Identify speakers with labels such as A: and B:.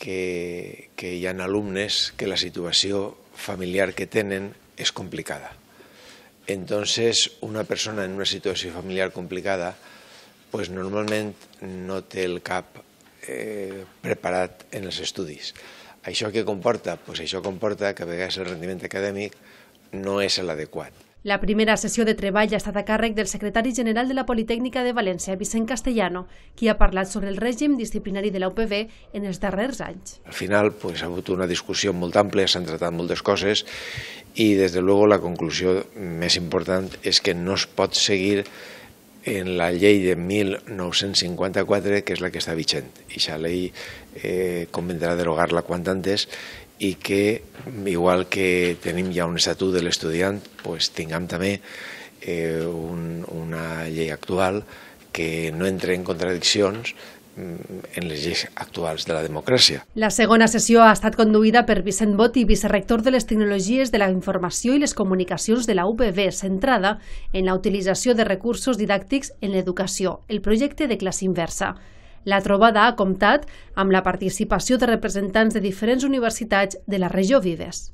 A: que, que hi ha alumnes que la situació familiar que tenen és complicada. Entonces, una persona en una situació familiar complicada pues normalment no té el cap eh, preparat en els estudis. Això què comporta? Pues això comporta que a vegades el rendiment acadèmic no és l'adequat.
B: La primera sessió de treball ha estat a càrrec del secretari general de la Politécnica de València, Vicent Castellano, qui ha parlat sobre el règim disciplinari de la en els darrers anys.
A: Al final pues, ha hagut una discussió molt àmplia, s'han tratat moltes coses i, des de luego, la conclusió més important és que no es pot seguir en la llei de 1954, que és la que està vigent. I la llei eh, convendrà derogar-la quant antes i que, igual que tenim ja un estatut de l'estudiant, pues, tinguem també eh, un, una llei actual que no entre en contradiccions mm, en les lleis actuals de la democràcia.
B: La segona sessió ha estat conduïda per Vicent Bot i vicerrector de les Tecnologies de la Informació i les Comunicacions de la UPB, centrada en la utilització de recursos didàctics en l'educació, el projecte de classe inversa. La trobada ha comptat amb la participació de representants de diferents universitats de la regió Vives.